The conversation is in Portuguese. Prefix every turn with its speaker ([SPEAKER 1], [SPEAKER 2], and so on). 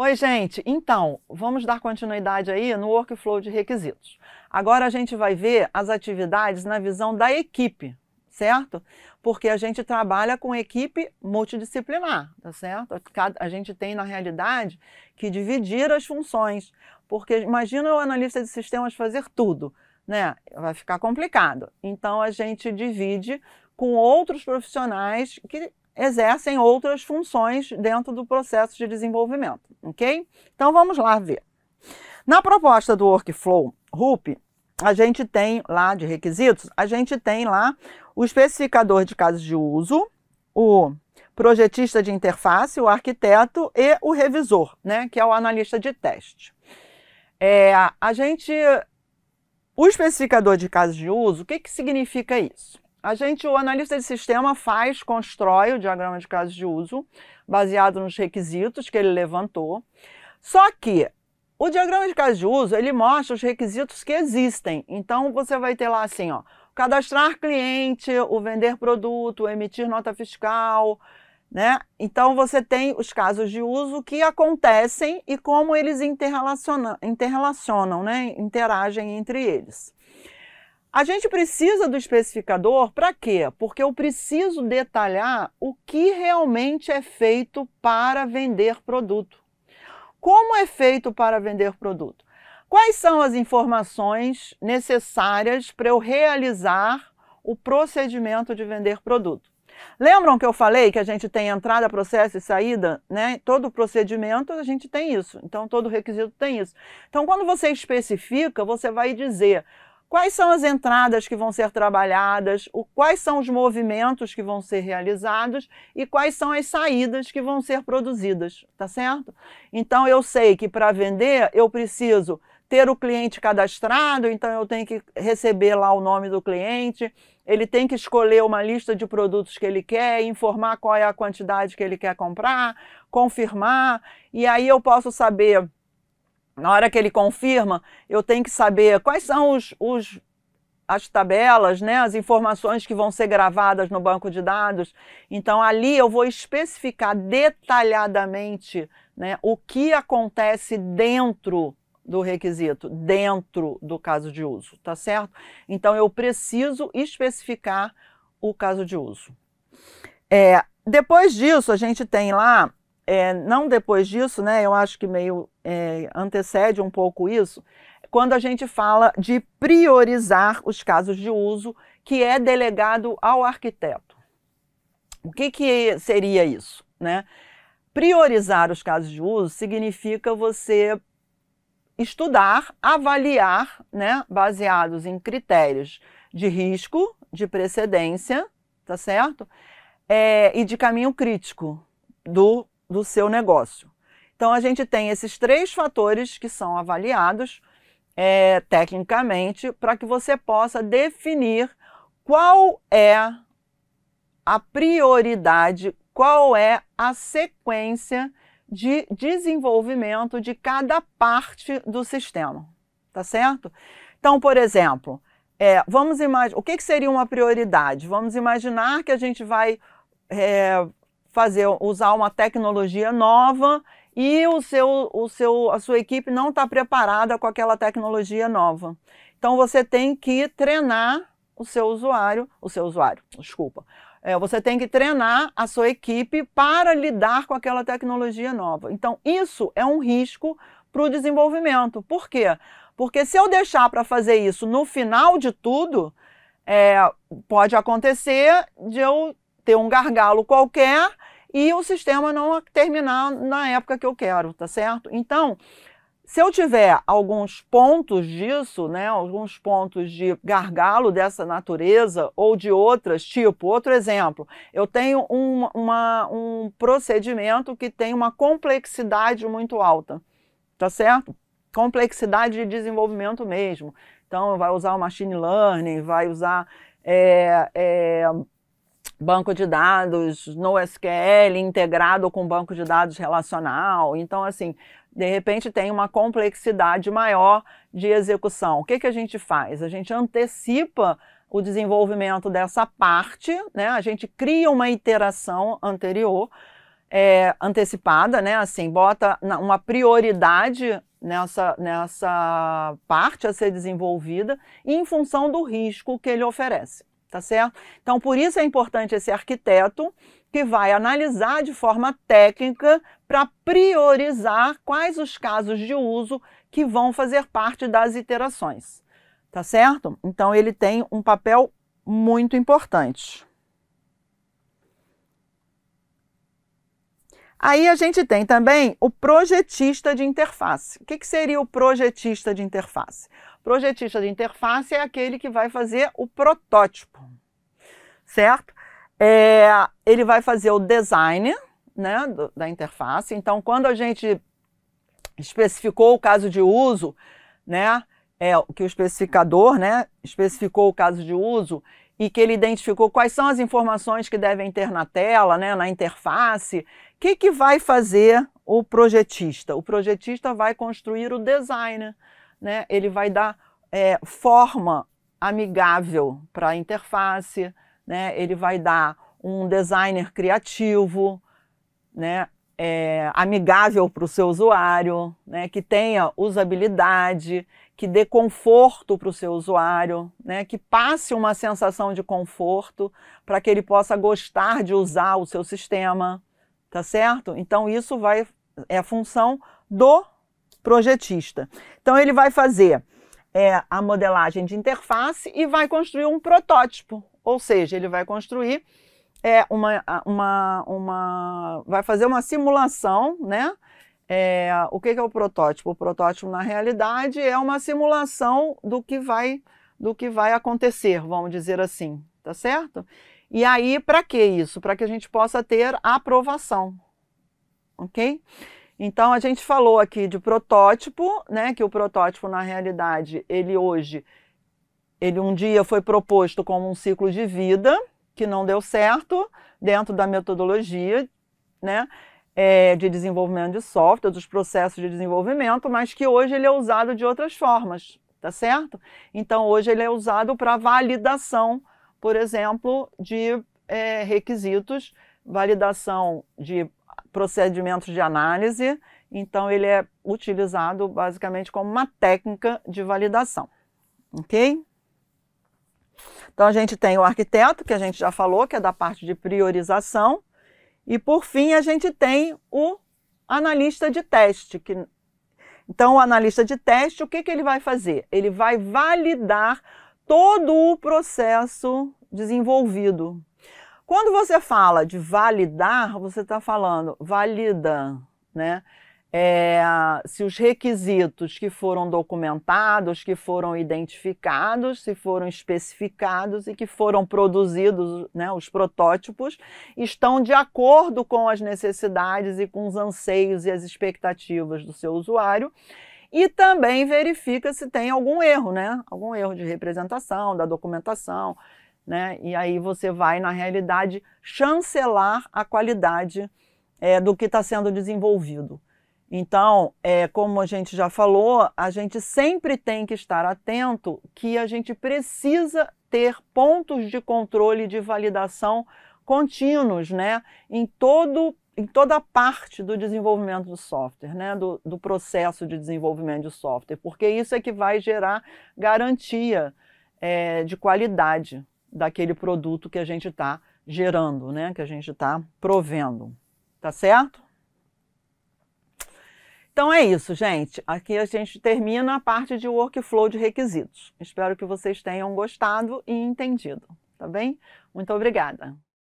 [SPEAKER 1] Oi, gente. Então, vamos dar continuidade aí no workflow de requisitos. Agora a gente vai ver as atividades na visão da equipe, certo? Porque a gente trabalha com equipe multidisciplinar, tá certo? A gente tem, na realidade, que dividir as funções, porque imagina o analista de sistemas fazer tudo, né? Vai ficar complicado. Então, a gente divide com outros profissionais que exercem outras funções dentro do processo de desenvolvimento, ok? Então vamos lá ver. Na proposta do Workflow RUP, a gente tem lá de requisitos, a gente tem lá o especificador de casos de uso, o projetista de interface, o arquiteto e o revisor, né, que é o analista de teste. É, a gente, o especificador de casos de uso, o que, que significa isso? A gente, o analista de sistema faz, constrói o diagrama de casos de uso, baseado nos requisitos que ele levantou. Só que o diagrama de caso de uso, ele mostra os requisitos que existem. Então, você vai ter lá assim, ó, cadastrar cliente, o vender produto, emitir nota fiscal, né? Então, você tem os casos de uso que acontecem e como eles interrelacionam, interrelacionam né? interagem entre eles. A gente precisa do especificador para quê? Porque eu preciso detalhar o que realmente é feito para vender produto. Como é feito para vender produto? Quais são as informações necessárias para eu realizar o procedimento de vender produto? Lembram que eu falei que a gente tem entrada, processo e saída, né? Todo procedimento a gente tem isso. Então todo requisito tem isso. Então quando você especifica, você vai dizer quais são as entradas que vão ser trabalhadas, o, quais são os movimentos que vão ser realizados e quais são as saídas que vão ser produzidas, tá certo? Então eu sei que para vender eu preciso ter o cliente cadastrado, então eu tenho que receber lá o nome do cliente, ele tem que escolher uma lista de produtos que ele quer, informar qual é a quantidade que ele quer comprar, confirmar, e aí eu posso saber na hora que ele confirma, eu tenho que saber quais são os, os as tabelas, né, as informações que vão ser gravadas no banco de dados. Então, ali eu vou especificar detalhadamente né, o que acontece dentro do requisito, dentro do caso de uso, tá certo? Então, eu preciso especificar o caso de uso. É, depois disso, a gente tem lá é, não depois disso, né, eu acho que meio é, antecede um pouco isso, quando a gente fala de priorizar os casos de uso que é delegado ao arquiteto. O que, que seria isso? Né? Priorizar os casos de uso significa você estudar, avaliar, né, baseados em critérios de risco, de precedência, tá certo? É, e de caminho crítico do do seu negócio. Então, a gente tem esses três fatores que são avaliados é, tecnicamente para que você possa definir qual é a prioridade, qual é a sequência de desenvolvimento de cada parte do sistema, tá certo? Então, por exemplo, é, vamos imaginar, o que, que, seria uma prioridade? Vamos imaginar que a gente vai é, fazer, usar uma tecnologia nova e o seu, o seu, a sua equipe não está preparada com aquela tecnologia nova. Então você tem que treinar o seu usuário, o seu usuário, desculpa. É, você tem que treinar a sua equipe para lidar com aquela tecnologia nova. Então isso é um risco para o desenvolvimento. Por quê? Porque se eu deixar para fazer isso no final de tudo, é, pode acontecer de eu ter um gargalo qualquer e o sistema não terminar na época que eu quero, tá certo? Então, se eu tiver alguns pontos disso, né, alguns pontos de gargalo dessa natureza ou de outras, tipo, outro exemplo, eu tenho um, uma, um procedimento que tem uma complexidade muito alta, tá certo? Complexidade de desenvolvimento mesmo. Então, vai usar o machine learning, vai usar é, é, banco de dados no SQL integrado com banco de dados relacional. Então, assim, de repente tem uma complexidade maior de execução. O que, que a gente faz? A gente antecipa o desenvolvimento dessa parte, né? a gente cria uma iteração anterior, é, antecipada, né? assim, bota uma prioridade nessa, nessa parte a ser desenvolvida em função do risco que ele oferece tá certo? Então, por isso é importante esse arquiteto que vai analisar de forma técnica para priorizar quais os casos de uso que vão fazer parte das iterações, tá certo? Então, ele tem um papel muito importante. Aí a gente tem também o projetista de interface. O que, que seria o projetista de interface? Projetista de interface é aquele que vai fazer o protótipo, certo? É, ele vai fazer o design né, do, da interface. Então, quando a gente especificou o caso de uso, né, é, que o especificador né, especificou o caso de uso e que ele identificou quais são as informações que devem ter na tela, né, na interface, o que, que vai fazer o projetista? O projetista vai construir o designer né, ele vai dar é, forma amigável para a interface, né, ele vai dar um designer criativo, né, é, amigável para o seu usuário, né, que tenha usabilidade, que dê conforto para o seu usuário, né, que passe uma sensação de conforto para que ele possa gostar de usar o seu sistema, tá certo? Então isso vai é função do projetista. Então ele vai fazer é, a modelagem de interface e vai construir um protótipo, ou seja, ele vai construir é, uma, uma, uma, vai fazer uma simulação, né? É, o que, que é o protótipo? O protótipo na realidade é uma simulação do que vai do que vai acontecer, vamos dizer assim, tá certo? E aí, para que isso? Para que a gente possa ter aprovação, ok? Então a gente falou aqui de protótipo, né, que o protótipo na realidade, ele hoje ele um dia foi proposto como um ciclo de vida que não deu certo dentro da metodologia, né, é, de desenvolvimento de software, dos processos de desenvolvimento, mas que hoje ele é usado de outras formas, tá certo? Então hoje ele é usado para validação, por exemplo, de é, requisitos, validação de procedimentos de análise, então ele é utilizado basicamente como uma técnica de validação, ok? Então a gente tem o arquiteto, que a gente já falou, que é da parte de priorização, e por fim a gente tem o analista de teste, que então, o analista de teste, o que, que, ele vai fazer? Ele vai validar todo o processo desenvolvido. Quando você fala de validar, você está falando valida, né? É, se os requisitos que foram documentados, que foram identificados, se foram especificados e que foram produzidos, né, os protótipos, estão de acordo com as necessidades e com os anseios e as expectativas do seu usuário. E também verifica se tem algum erro, né? Algum erro de representação, da documentação, né? E aí você vai, na realidade, chancelar a qualidade é, do que está sendo desenvolvido. Então, é, como a gente já falou, a gente sempre tem que estar atento que a gente precisa ter pontos de controle de validação contínuos, né? Em todo em toda parte do desenvolvimento do software, né? do, do processo de desenvolvimento de software, porque isso é que vai gerar garantia é, de qualidade daquele produto que a gente está gerando, né? que a gente está provendo. Tá certo? Então é isso, gente. Aqui a gente termina a parte de workflow de requisitos. Espero que vocês tenham gostado e entendido, tá bem? Muito obrigada.